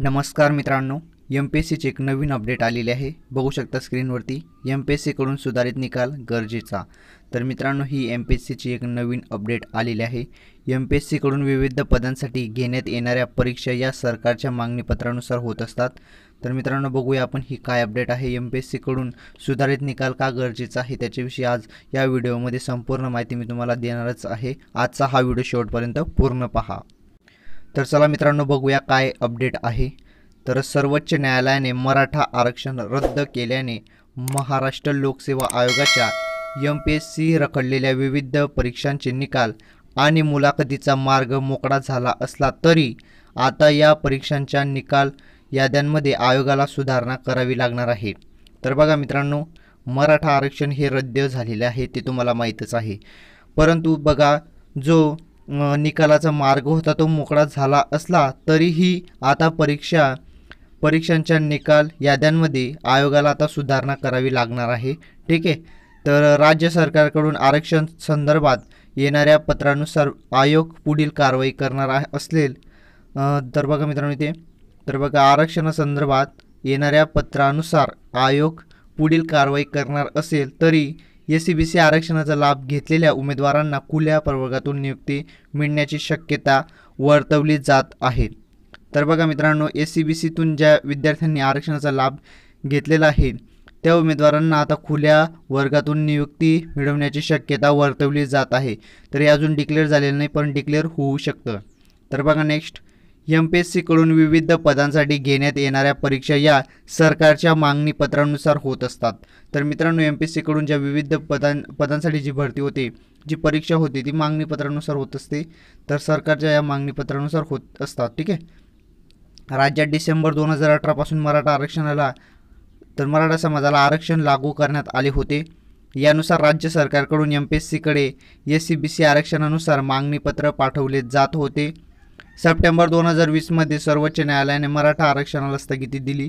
नमस्कार मित्रांनो M P S सीचे एक नवीन अपडेट आलेले आहे बघू शकता स्क्रीनवरती एम पी एस सीकडून सुधारित निकाल गरजेचा तर मित्रांनो ही एम पी एस सीची एक नवीन अपडेट आलेली आहे एम पी एस सीकडून विविध पदांसाठी घेण्यात येणाऱ्या परीक्षा या सरकारच्या मागणीपत्रानुसार होत असतात तर मित्रांनो बघूया आपण ही काय अपडेट आहे एम पी एस सीकडून सुधारित निकाल का गरजेचा आहे त्याच्याविषयी आज या व्हिडिओमध्ये संपूर्ण माहिती मी तुम्हाला देणारच आहे आजचा हा व्हिडिओ शेवटपर्यंत पूर्ण पहा तर चला मित्रांनो बघूया काय अपडेट आहे तर सर्वोच्च न्यायालयाने मराठा आरक्षण रद्द केल्याने महाराष्ट्र लोकसेवा आयोगाच्या एम पी एस सी रखडलेल्या विविध परीक्षांचे निकाल आणि मुलाखतीचा मार्ग मोकळा झाला असला तरी आता या परीक्षांच्या निकाल याद्यांमध्ये आयोगाला सुधारणा करावी लागणार आहे तर बघा मित्रांनो मराठा आरक्षण हे रद्द झालेले आहे ते तुम्हाला माहीतच आहे परंतु बघा जो निकालाचा मार्ग होता तो मोकळा झाला असला तरीही आता परीक्षा परीक्षांच्या निकाल याद्यांमध्ये आयोगाला आता सुधारणा करावी लागणार आहे ठीक आहे तर राज्य सरकारकडून आरक्षण संदर्भात येणाऱ्या पत्रानुसार आयोग पुढील कारवाई करणार असेल तर बघा मित्रांनो इथे तर बघा आरक्षणासंदर्भात येणाऱ्या पत्रानुसार आयोग पुढील कारवाई करणार असेल तरी एस सी बी सी आरक्षणाचा लाभ घेतलेल्या उमेदवारांना खुल्या प्रवर्गातून नियुक्ती मिळण्याची शक्यता वर्तवली जात आहे तर बघा मित्रांनो एस सी बी सीतून ज्या विद्यार्थ्यांनी आरक्षणाचा लाभ घेतलेला आहे त्या उमेदवारांना आता खुल्या वर्गातून नियुक्ती मिळवण्याची शक्यता वर्तवली जात आहे तरी अजून डिक्लेअर झालेलं नाही पण डिक्लेअर होऊ शकतं तर बघा नेक्स्ट एम पी एस सीकडून विविध पदांसाठी घेण्यात येणाऱ्या परीक्षा या सरकारच्या मागणीपत्रानुसार होत असतात तर मित्रांनो एम पी एस सीकडून ज्या विविध पदां पदांसाठी जी भरती होते जी परीक्षा होते ती मागणीपत्रानुसार होत असते तर सरकारच्या या मागणीपत्रानुसार होत असतात ठीक आहे राज्यात डिसेंबर दोन हजार अठरापासून मराठा आरक्षणाला तर मराठा समाजाला आरक्षण लागू करण्यात आले होते यानुसार राज्य सरकारकडून एम पी एस सीकडे एस सी बी सी आरक्षणानुसार मागणीपत्र पाठवले जात होते सप्टेंबर दोन हजार वीसमध्ये सर्वोच्च न्यायालयाने मराठा आरक्षणाला स्थगिती दिली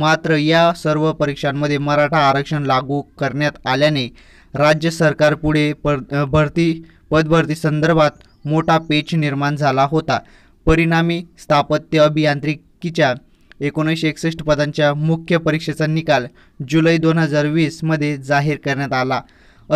मात्र या सर्व परीक्षांमध्ये मराठा आरक्षण लागू करण्यात आल्याने राज्य सरकारपुढे पर भरती पदभरती संदर्भात मोठा पेच निर्माण झाला होता परिणामी स्थापत्य अभियांत्रिकीच्या एकोणीसशे एकसष्ट पदांच्या मुख्य परीक्षेचा निकाल जुलै दोन हजार वीसमध्ये जाहीर करण्यात आला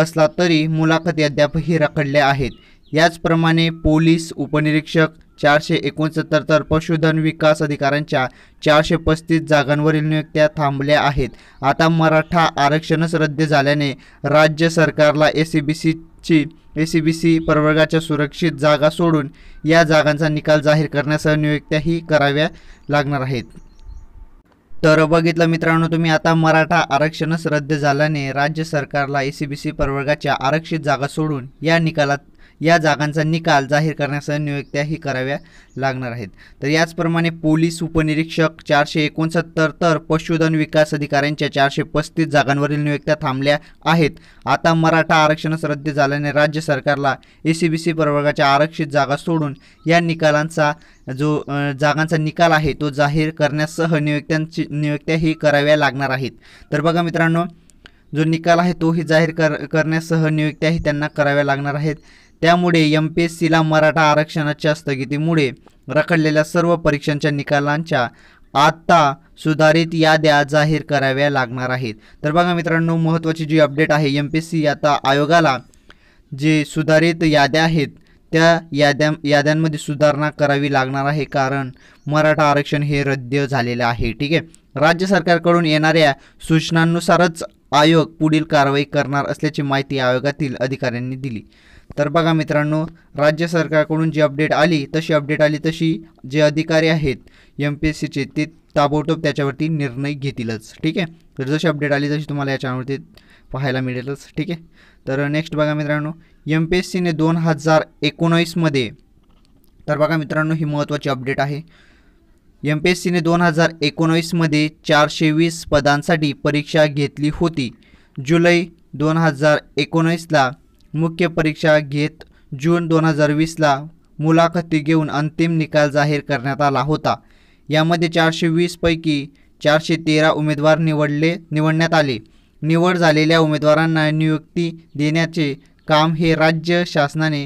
असला तरी मुलाखती अद्यापही रखडल्या आहेत याचप्रमाणे पोलीस उपनिरीक्षक चारशे एकोणसत्तर तर पशुधन विकास अधिकाऱ्यांच्या चारशे पस्तीस जागांवरील नियुक्त्या थांबल्या आहेत आता मराठा आरक्षणच रद्द झाल्याने राज्य सरकारला ए सी बी सीची ए सी बी सी प्रवर्गाच्या सुरक्षित जागा सोडून या जागांचा निकाल जाहीर करण्यासह नियुक्त्याही कराव्या लागणार आहेत तर बघितलं मित्रांनो तुम्ही आता मराठा आरक्षणच रद्द झाल्याने राज्य सरकारला ए सी बी सी प्रवर्गाच्या आरक्षित जागा सोडून या निकालात या जागांचा निकाल जाहीर करण्यासह नियुक्त्याही कराव्या लागणार आहेत तर याचप्रमाणे पोलीस उपनिरीक्षक चारशे एकोणसत्तर तर पशुधन विकास अधिकाऱ्यांच्या चारशे पस्तीस जागांवरील नियुक्त्या थांबल्या आहेत आता मराठा आरक्षणच रद्द झाल्याने राज्य सरकारला ए सी बी सी प्रवर्गाच्या आरक्षित जागा सोडून या निकालांचा जो जागांचा निकाल आहे तो जाहीर करण्यासह नियुक्त्यांची नियुक्त्याही कराव्या लागणार आहेत तर बघा मित्रांनो जो निकाल आहे तोही जाहीर कर करण्यासह नियुक्त्याही त्यांना कराव्या लागणार आहेत त्यामुळे एम पी एस सीला मराठा आरक्षणाच्या स्थगितीमुळे रखडलेल्या सर्व परीक्षांच्या निकालांच्या आत्ता सुधारित याद्या जाहीर कराव्या लागणार आहेत तर बघा मित्रांनो महत्त्वाची जी अपडेट आहे एम पी एस सी आता आयोगाला जे सुधारित याद्या आहेत त्या याद्या याद्यांमध्ये सुधारणा करावी लागणार आहे कारण मराठा आरक्षण हे रद्द झालेलं आहे ठीक आहे राज्य सरकारकडून येणाऱ्या सूचनांनुसारच आयोग पुढील कारवाई करणार असल्याची माहिती आयोगातील अधिकाऱ्यांनी दिली तर बघा मित्रांनो राज्य सरकारकडून जी अपडेट आली तशी अपडेट आली तशी जे अधिकारी आहेत एम पी एस सीचे ते ताबोटोब त्याच्यावरती निर्णय घेतीलच ठीक आहे तर जशी अपडेट आली तशी तुम्हाला या चॅनलवरती पाहायला मिळेलच ठीक आहे तर नेक्स्ट बघा मित्रांनो एम पी एस सीने दोन हजार एकोणावीसमध्ये तर बघा मित्रांनो ही महत्त्वाची अपडेट आहे एम पी एस सीने दोन हजार एकोणावीसमध्ये चारशे वीस पदांसाठी परीक्षा घेतली होती जुलै दोन हजार एकोणावीसला मुख्य परीक्षा घेत जून दोन हजार वीसला मुलाखती घेऊन अंतिम निकाल जाहीर करण्यात आला होता यामध्ये चारशे वीसपैकी चारशे तेरा उमेदवार निवडले निवडण्यात आले निवड झालेल्या उमेदवारांना नियुक्ती देण्याचे काम हे राज्य शासनाने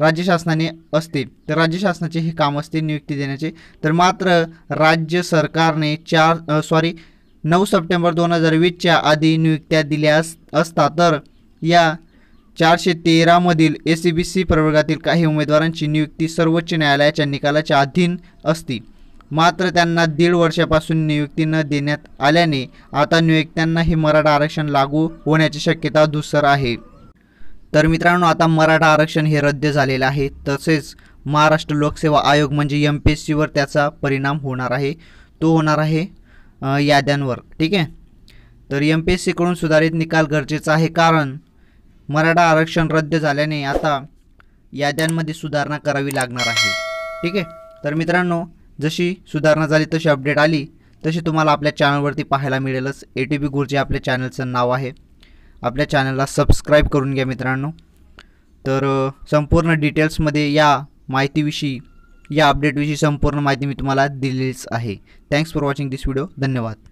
राज्य शासनाने असते तर राज्य शासनाचे हे काम असते नियुक्ती देण्याचे तर मात्र राज्य सरकारने चार सॉरी नऊ सप्टेंबर दोन हजार वीसच्या आधी नियुक्त्या दिल्या अस असता तर या चारशे तेरामधील ए सी बी सी प्रवर्गातील काही उमेदवारांची नियुक्ती सर्वोच्च न्यायालयाच्या निकालाच्या अधीन असती मात्र त्यांना दीड वर्षापासून नियुक्ती न देण्यात आल्याने आता नियुक्त्यांना हे मराठा आरक्षण लागू होण्याची शक्यता दुसर आहे तर मित्रांनो आता मराठा आरक्षण हे रद्द झालेलं आहे तसेच महाराष्ट्र लोकसेवा आयोग म्हणजे एम पी एस सीवर त्याचा परिणाम होणार आहे तो होणार आहे याद्यांवर ठीक आहे तर एम पी एस सीकडून सुधारित निकाल गरजेचा आहे कारण मराठा आरक्षण रद्द झाल्याने आता याद्यांमध्ये सुधारणा करावी लागणार आहे ठीक आहे तर मित्रांनो जशी सुधारणा झाली तशी अपडेट आली तशी तुम्हाला आपल्या चॅनलवरती पाहायला मिळेलच ए टी बी गुरुजी आपल्या चॅनलचं नाव आहे आपल्या चॅनलला सबस्क्राईब करून घ्या मित्रांनो तर संपूर्ण डिटेल्समध्ये या माहितीविषयी या अपडेटविषयी संपूर्ण माहिती मी तुम्हाला दिलेलीच आहे thanks for watching this video धन्यवाद